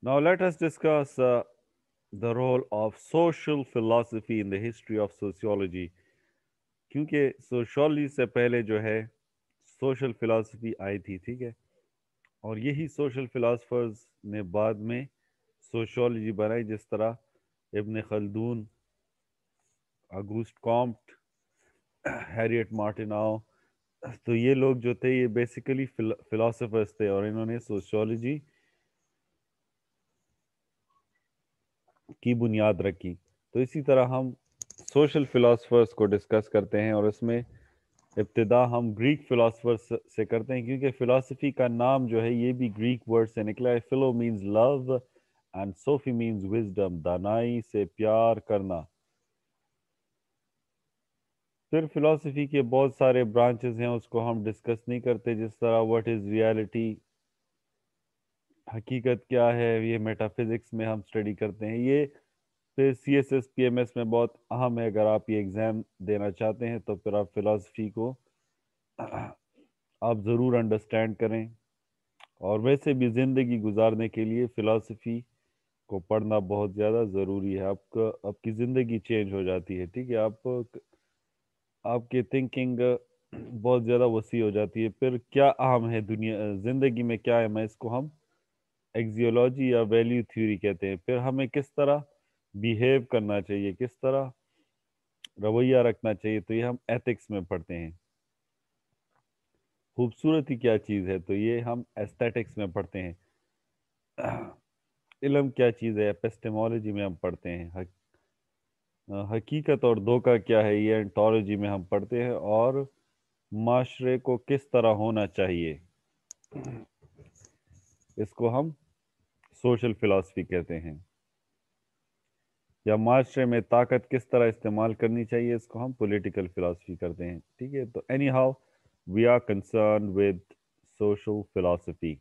Now, let us discuss uh, the role of social philosophy in the history of sociology. क्योंकि sociology से पहले जो है social philosophy आई थी ठीक है और यही सोशल फिलासफर्स ने बाद में सोशोलॉजी बनाई जिस तरह इबन खलदून अगूस्ट कॉम्प्ट हैरियट मार्टिनाओ तो ये लोग जो थे ये बेसिकली फिलासफर्स थे और इन्होंने सोशोलॉजी की बुनियाद रखी तो इसी तरह हम सोशल फिलासफर्स को डिस्कस करते हैं और इसमें इब्तदा हम ग्रीक फिलासफर्स से करते हैं क्योंकि फ़िलासफ़ी का नाम जो है ये भी ग्रीक वर्ड से निकला है philo means love and sophy means wisdom दानाई से प्यार करना फिर फिलासफी के बहुत सारे ब्रांचेस हैं उसको हम डिस्कस नहीं करते जिस तरह व्हाट इज़ रियलिटी हकीकत क्या है ये मेटाफिजिक्स में हम स्टडी करते हैं ये फिर C S S P M S में बहुत अहम है अगर आप ये एग्ज़ाम देना चाहते हैं तो फिर आप फिलासफ़ी को आप ज़रूर अंडरस्टैंड करें और वैसे भी ज़िंदगी गुजारने के लिए फ़िलासफ़ी को पढ़ना बहुत ज़्यादा ज़रूरी है आपका आपकी ज़िंदगी चेंज हो जाती है ठीक है आप आपके थिंकिंग बहुत ज़्यादा वसी हो जाती है फिर क्या अहम है दुनिया ज़िंदगी में क्या है मैं इसको हम एक्जियोलॉजी या वैल्यू थ्योरी कहते हैं फिर हमें किस तरह बिहेव करना चाहिए किस तरह रवैया रखना चाहिए तो ये हम एथिक्स में पढ़ते हैं खूबसूरती क्या चीज़ है तो ये हम एस्थेटिक्स में पढ़ते हैं इलम क्या चीज़ है एपिस्टेमोलॉजी में हम पढ़ते हैं हक, हकीकत और धोखा क्या है ये एंटोलॉजी में हम पढ़ते हैं और माशरे को किस तरह होना चाहिए इसको हम सोशल फिलासफी कहते हैं या माशरे में ताकत किस तरह इस्तेमाल करनी चाहिए इसको हम पॉलिटिकल फिलासफी करते हैं ठीक है तो anyhow we are concern with social philosophy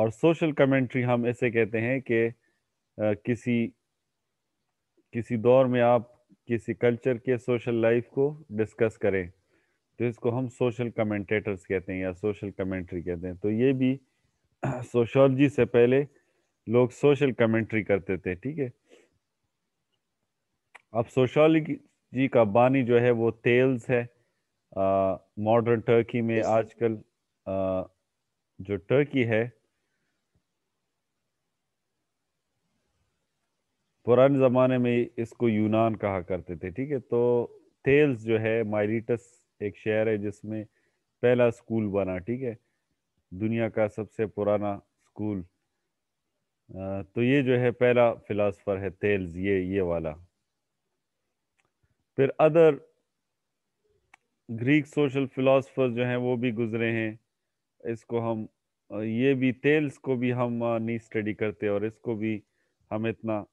और सोशल कमेंट्री हम ऐसे कहते हैं कि किसी किसी दौर में आप किसी कल्चर के सोशल लाइफ को डिस्कस करें तो इसको हम सोशल कमेंटेटर्स कहते हैं या सोशल कमेंट्री कहते हैं तो ये भी सोशोलॉजी से पहले लोग सोशल कमेंट्री करते थे ठीक है अब सोशोलॉजी का बानी जो है वो तेल्स है मॉडर्न टर्की में आजकल आ, जो टर्की है पुराने ज़माने में इसको यूनान कहा करते थे ठीक है तो तेल्स जो है माइरिटस एक शहर है जिसमें पहला स्कूल बना ठीक है दुनिया का सबसे पुराना स्कूल तो ये जो है पहला फिलासफर है तेल्स ये ये वाला फिर अदर ग्रीक सोशल फिलासफर जो हैं वो भी गुजरे हैं इसको हम ये भी तेल्स को भी हम नहीं स्टडी करते और इसको भी हम इतना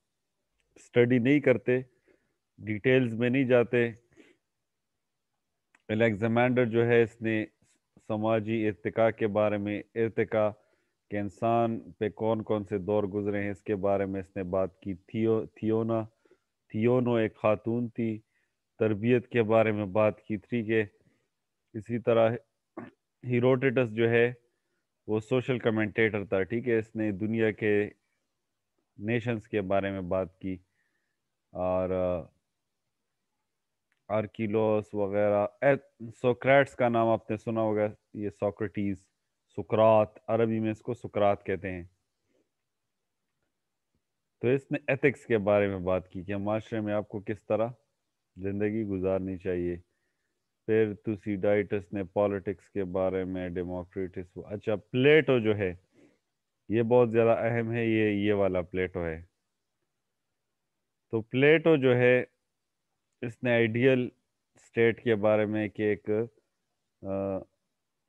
स्टडी नहीं करते डिटेल्स में नहीं जाते एलेक्जेमेंडर जो है इसने समाजी इरतका के बारे में इरतका कि इंसान पे कौन कौन से दौर गुजरे हैं इसके बारे में इसने बात की थियो थियोना थियोनो एक खातून थी तरबियत के बारे में बात की थी कि इसी तरह हीरोटेटस जो है वो सोशल कमेंटेटर था ठीक है इसने दुनिया के नेशंस के बारे में बात की और आर्किलोस वगैरह सोक्रेट्स का नाम आपने सुना होगा ये सोक्रेटीज़ सुकरात अरबी में इसको सुकरात कहते हैं तो इसने एथिक्स के बारे में बात की कि माशरे में आपको किस तरह ज़िंदगी गुजारनी चाहिए फिर तुसी डाइटस ने पॉलिटिक्स के बारे में डेमोक्रेटिस अच्छा प्लेटो जो है ये बहुत ज़्यादा अहम है ये ये वाला प्लेटो है तो प्लेटो जो है इसने आइडियल स्टेट के बारे में कि एक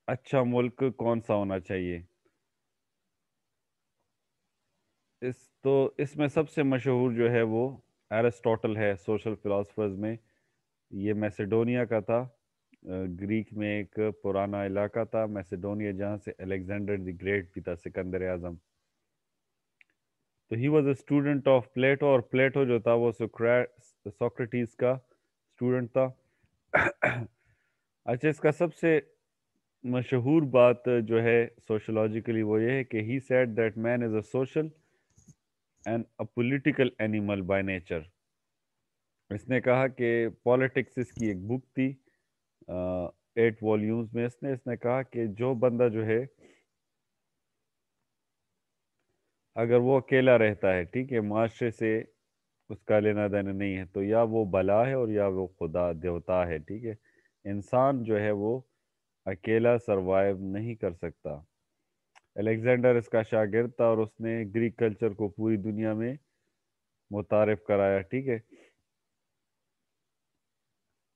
अच्छा मुल्क कौन सा होना चाहिए इस तो इसमें सबसे मशहूर जो है वो एरिस्टोटल है सोशल फिलासफर्स में ये मैसेडोनिया का था ग्रीक में एक पुराना इलाका था मैसेडोनिया जहाँ से अलेक्जेंडर द ग्रेट भी था सिकंदर आजम तो he was a student of Plato और प्लेटो जो था वो सोक्रेटिस का स्टूडेंट था अच्छा इसका सबसे मशहूर बात जो है सोशोलॉजिकली वो ये है कि he said that man is a social and a political animal by nature इसने कहा कि पॉलिटिक्स इसकी एक बुक थी एट वॉल्यूम्स में इसने इसने कहा कि जो बंदा जो है अगर वो अकेला रहता है ठीक है माशरे से उसका लेना देना नहीं है तो या वो भला है और या वो खुदा देवता है ठीक है इंसान जो है वो अकेला सरवाइव नहीं कर सकता अलेक्जेंडर इसका शागिर्द था और उसने ग्रीक कल्चर को पूरी दुनिया में मुतारफ कराया ठीक है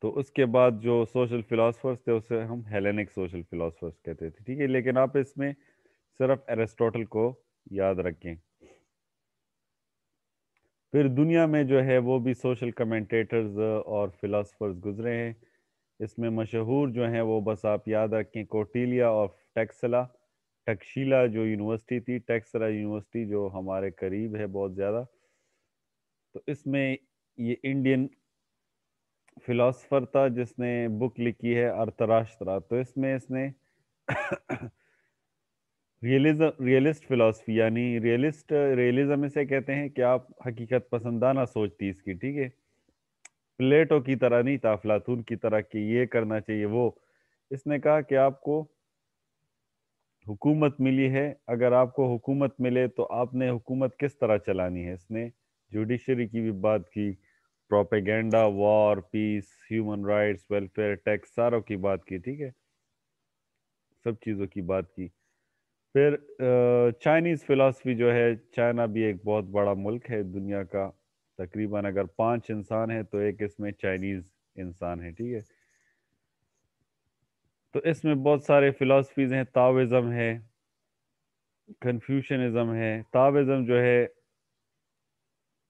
तो उसके बाद जो सोशल फिलासफर्स थे उसे हम हेलेनिक सोशल फिलासफर्स कहते थे ठीक है लेकिन आप इसमें सिर्फ एरिस्टोटल को याद रखें फिर दुनिया में जो है वो भी सोशल कमेंटेटर्स और फिलासफर्स गुजरे हैं इसमें मशहूर जो हैं वो बस आप याद रखें कोटिलिया ऑफ टेक्सला टक्शीला जो यूनिवर्सिटी थी टेक्सला यूनिवर्सिटी जो हमारे करीब है बहुत ज़्यादा तो इसमें ये इंडियन फिलासफ़र था जिसने बुक लिखी है अर्थराष्ट्रा तो इसमें इसने रियलिज्म रियलिस्ट फिलासफी यानी रियलिस्ट रियलिज्म इसे कहते हैं कि आप हकीकत पसंदाना सोचती इसकी ठीक है प्लेटो की तरह नहीं था अफलातून की तरह कि ये करना चाहिए वो इसने कहा कि आपको हुकूमत मिली है अगर आपको हुकूमत मिले तो आपने हुकूमत किस तरह चलानी है इसने जुडिशरी की भी बात की propaganda war peace human rights welfare tax सारों की बात की ठीक है सब चीज़ों की बात की फिर चाइनीज़ फ़िलासफ़ी जो है चाइना भी एक बहुत बड़ा मुल्क है दुनिया का तकरीबन अगर पांच इंसान है तो एक इसमें चाइनीज इंसान है ठीक है तो इसमें बहुत सारे फिलासफीज हैं ताविज़म है कन्फ्यूशनिज़म है ताविज्म जो है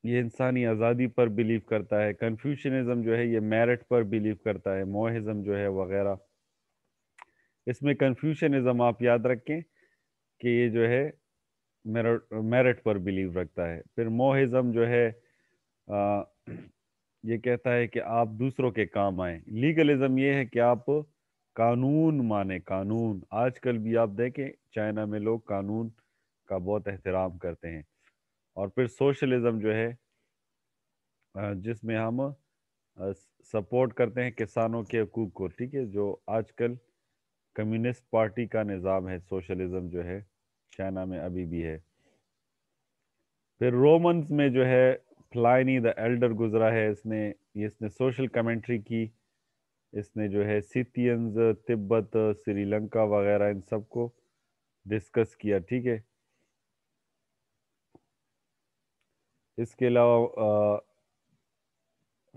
ये इंसानी आज़ादी पर बिलीव करता है कन्फ्यूशनिज्म जो है ये मेरिट पर बिलीव करता है मोहिज़म जो है वगैरह इसमें कन्फ्यूशनिज़म आप याद रखें कि ये जो है मेरिट पर बिलीव रखता है फिर मोहिज़म जो है ये कहता है कि आप दूसरों के काम आए लीगलिज्म ये है कि आप कानून माने कानून आजकल भी आप देखें चाइना में लोग कानून का बहुत एहतराम करते हैं और फिर सोशलिज्म जो है जिसमें हम सपोर्ट करते हैं किसानों के हकूक को ठीक है जो आजकल कम्युनिस्ट पार्टी का निज़ाम है सोशलिज्म जो है चाइना में अभी भी है फिर रोमन्स में जो है प्लाइनी द एल्डर गुजरा है इसने इसने सोशल कमेंट्री की इसने जो है सिथियंस तिब्बत श्रीलंका वगैरह इन सब को डिस्कस किया ठीक है इसके अलावा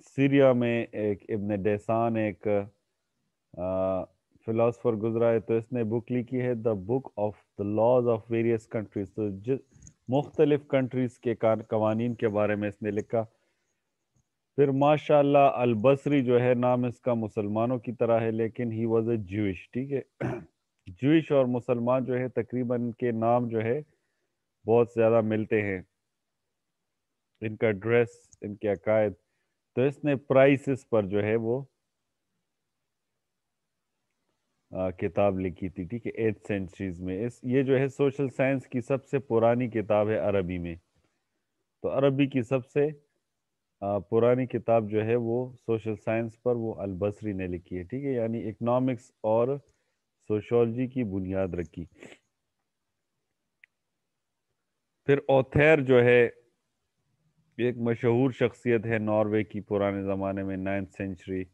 सीरिया में एक इब्न डेसान एक फिलासफर गुजरा है तो इसने बुक लिखी है the book of the laws of various countries तो जिस मुख्तलिफ कंट्रीज़ के कवानीन के बारे में इसने लिखा फिर माशा अलबसरी जो है नाम इसका मुसलमानों की तरह है लेकिन ही वॉज ए जूश ठीक है जूश और मुसलमान जो है तकरीबन के नाम जो है बहुत ज़्यादा मिलते हैं इनका ड्रेस इनके अकायद तो इसने प्राइसिस पर जो है वो किताब लिखी थी ठीक है एट सेंचुरीज में इस ये जो है सोशल साइंस की सबसे पुरानी किताब है अरबी में तो अरबी की सबसे पुरानी किताब जो है वो सोशल साइंस पर वो अलबसरी ने लिखी है ठीक है यानी इकोनॉमिक्स और सोशोलॉजी की बुनियाद रखी फिर ओथेर जो है एक मशहूर शख्सियत है नॉर्वे की पुराने ज़माने में नाइन्थ सेंचुरी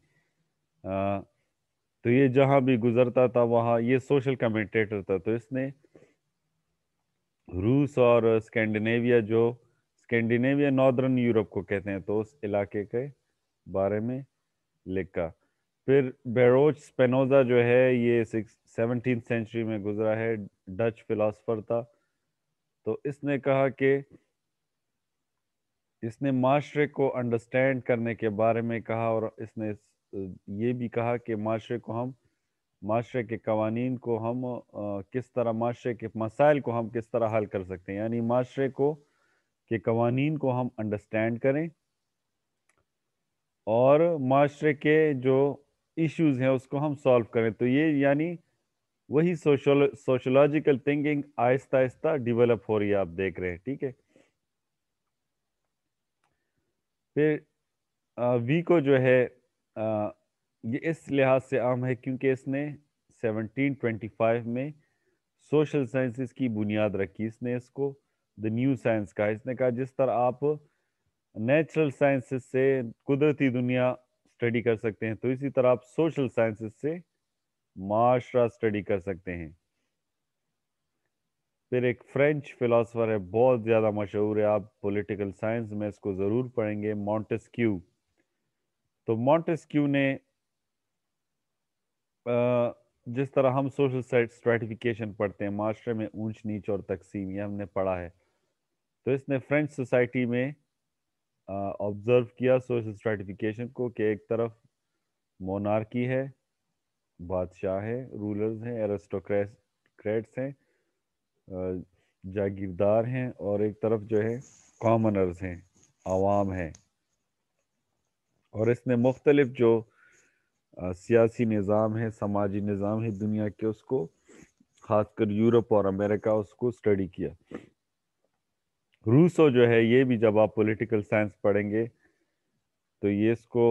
तो ये जहाँ भी गुजरता था वहाँ ये सोशल कमेंटेटर था तो इसने रूस और स्कैंडिनेविया जो स्कैंडिनेविया नॉर्दर्न यूरोप को कहते हैं तो उस इलाके के बारे में लिखा फिर बेरोज स्पेनोजा जो है ये सेवनटीन सेंचुरी में गुजरा है डच फिलासफर था तो इसने कहा कि इसने माशरे को अंडरस्टैंड करने के बारे में कहा और इसने ये भी कहा कि माशरे को हम माशरे के कवानीन को हम किस तरह माशरे के मसाइल को हम किस तरह हल कर सकते हैं यानी माशरे को के कवानीन को हम अंडरस्टैंड करें और माशरे के जो इश्यूज हैं उसको हम सॉल्व करें तो ये यानी वही सोशल सोशोलॉजिकल थिंकिंग आहिस्ता आहिस्ता डेवलप हो रही है आप देख रहे हैं ठीक है फिर वी को जो है ये इस लिहाज से आम है क्योंकि इसने 1725 में सोशल साइंसेस की बुनियाद रखी इसने इसको द न्यू साइंस कहा इसने कहा जिस तरह आप नेचुरल साइंसेस से कुदरती दुनिया स्टडी कर सकते हैं तो इसी तरह आप सोशल साइंसेस से माशरा स्टडी कर सकते हैं फिर एक फ्रेंच फिलासफर है बहुत ज़्यादा मशहूर है आप पॉलिटिकल साइंस में इसको ज़रूर पढ़ेंगे मॉन्टेस्क्यू तो मॉन्टेस्क्यू ने जिस तरह हम सोशल स्ट्रेटिफिकेशन पढ़ते हैं माशरे में ऊंच नीच और तकसीम ये हमने पढ़ा है तो इसने फ्रेंच सोसाइटी में ऑब्जर्व किया सोशल स्ट्रेटिफिकेशन को कि एक तरफ मोनार्की है बादशाह है रूलर्स हैं एरेस्टोक्रेट्स हैं जागीरदार हैं और एक तरफ जो है कॉमनर्स हैं आवाम हैं और इसने मुख्तलिफ जो सियासी निज़ाम है समाजी निज़ाम है दुनिया के उसको खासकर यूरोप और अमेरिका उसको स्टडी किया रूसो जो है ये भी जब आप पॉलिटिकल साइंस पढ़ेंगे तो ये इसको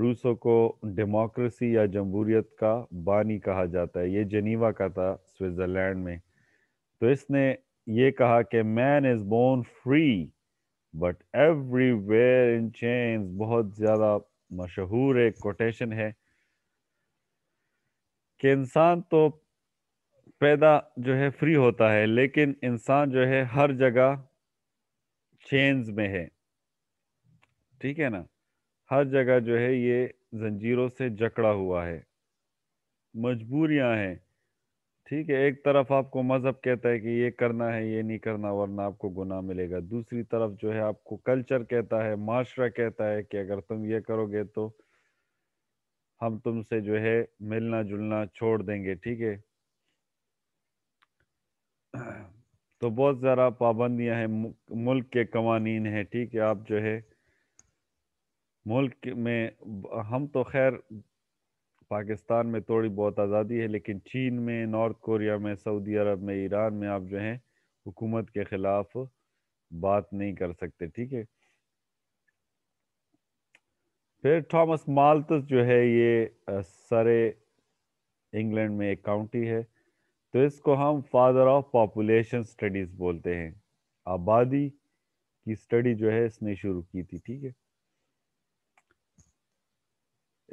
रूसो को डेमोक्रेसी या जमहूरियत का बानी कहा जाता है ये जनीवा का था स्विट्ज़रलैंड में तो इसने ये कहा कि man is born free but everywhere in chains बहुत ज़्यादा मशहूर एक कोटेशन है कि इंसान तो पैदा जो है फ्री होता है लेकिन इंसान जो है हर जगह चेन्स में है ठीक है ना हर जगह जो है ये जंजीरों से जकड़ा हुआ है मजबूरियां हैं ठीक है एक तरफ आपको मजहब कहता है कि ये करना है ये नहीं करना वरना आपको गुनाह मिलेगा दूसरी तरफ जो है आपको कल्चर कहता है माशरा कहता है कि अगर तुम ये करोगे तो हम तुमसे जो है मिलना जुलना छोड़ देंगे ठीक है तो बहुत ज़रा पाबंदियां हैं मुल्क के कवानीन हैं ठीक है आप जो है मुल्क में हम तो खैर पाकिस्तान में थोड़ी बहुत आज़ादी है लेकिन चीन में नॉर्थ कोरिया में सऊदी अरब में ईरान में आप जो हैं हुकूमत के ख़िलाफ़ बात नहीं कर सकते ठीक है फिर थॉमस माल्टस जो है ये सरे इंग्लैंड में एक काउंटी है तो इसको हम फादर ऑफ पॉपुलेशन स्टडीज़ बोलते हैं आबादी की स्टडी जो है इसने शुरू की थी ठीक है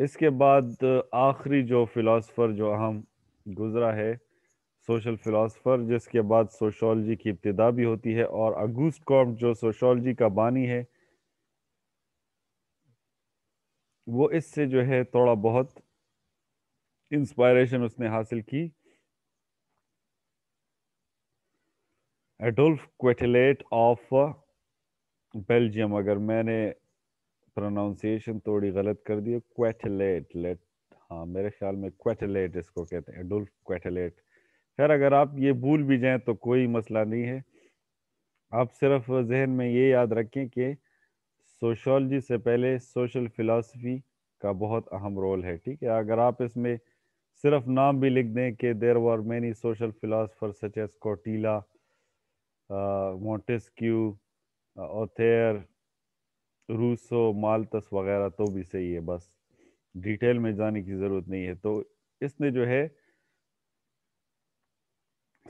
इसके बाद आखिरी जो फिलासफ़र जो अहम गुजरा है सोशल फिलासफ़र जिसके बाद सोशोलॉजी की इब्तदा भी होती है और अगूस्ट कॉम जो सोशोलॉजी का बानी है वो इससे जो है थोड़ा बहुत इंस्पायरेशन उसने हासिल की एडोल्फ क्वेटलेट ऑफ बेल्जियम अगर मैंने प्रोनाउंसिएशन थोड़ी गलत कर दी क्वेटलेट लेट हाँ मेरे ख्याल में क्वेटलेट इसको कहते हैं एडुल्फ क्वेटलेट खैर अगर आप ये भूल भी जाएं तो कोई मसला नहीं है आप सिर्फ जहन में ये याद रखें कि सोशोलॉजी से पहले सोशल फिलासफी का बहुत अहम रोल है ठीक है अगर आप इसमें सिर्फ नाम भी लिख दें कि there were many social philosopher such as Kautilya Montesquieu other Rousseau Malthus वगैरह तो भी सही है बस डिटेल में जाने की ज़रूरत नहीं है तो इसने जो है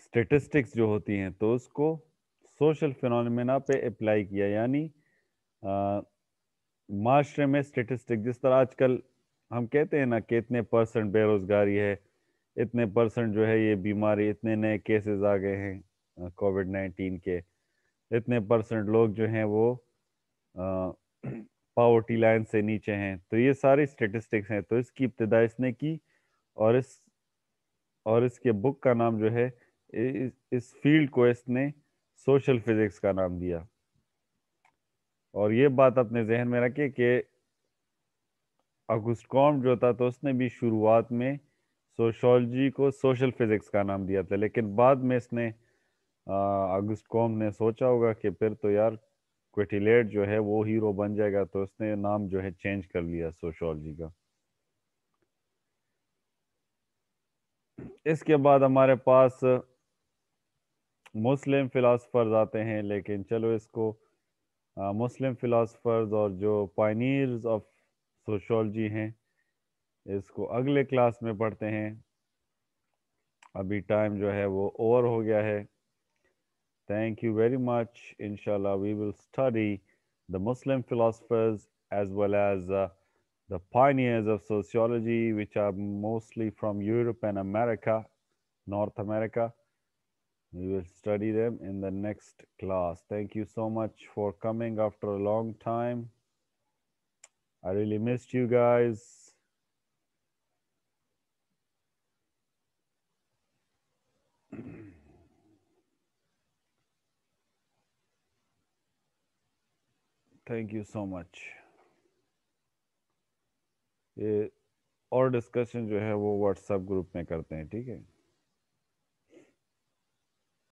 स्टेटिस्टिक्स जो होती हैं तो उसको सोशल फिनोमिना पे अप्लाई किया यानी माशरे में स्टेटिस्टिक जिस तरह आजकल हम कहते हैं ना कि इतने परसेंट बेरोजगारी है इतने परसेंट जो है ये बीमारी इतने नए केसेस आ गए हैं कोविड नाइन्टीन के इतने परसेंट लोग जो हैं वो पावर्टी लाइन से नीचे हैं तो ये सारी स्टेटिस्टिक्स हैं तो इसकी इब्तदा इसने की और इस और इसके बुक का नाम जो है इस, इस फील्ड को इसने सोशल फिजिक्स का नाम दिया और ये बात अपने जहन में रखे कि अगुस्ट कॉम जो था तो उसने भी शुरुआत में सोशोलॉजी को सोशल फिजिक्स का नाम दिया था लेकिन बाद में इसने अगस्त कॉम ने सोचा होगा कि फिर तो यार क्विटिलेट जो है वो हीरो बन जाएगा तो उसने नाम जो है चेंज कर लिया सोशोलॉजी का इसके बाद हमारे पास मुस्लिम फिलासफर्स आते हैं लेकिन चलो इसको मुस्लिम फिलासफर्स और जो पाइनियर्स ऑफ सोशोलॉजी हैं इसको अगले क्लास में पढ़ते हैं अभी टाइम जो है वो ओवर हो गया है Thank you very much. Inshallah, we will study the Muslim philosophers as well as uh, the pioneers of sociology, which are mostly from Europe and America, North America. We will study them in the next class. Thank you so much for coming after a long time. I really missed you guys. thank you so much ये और discussion जो है वो WhatsApp group में करते हैं ठीक है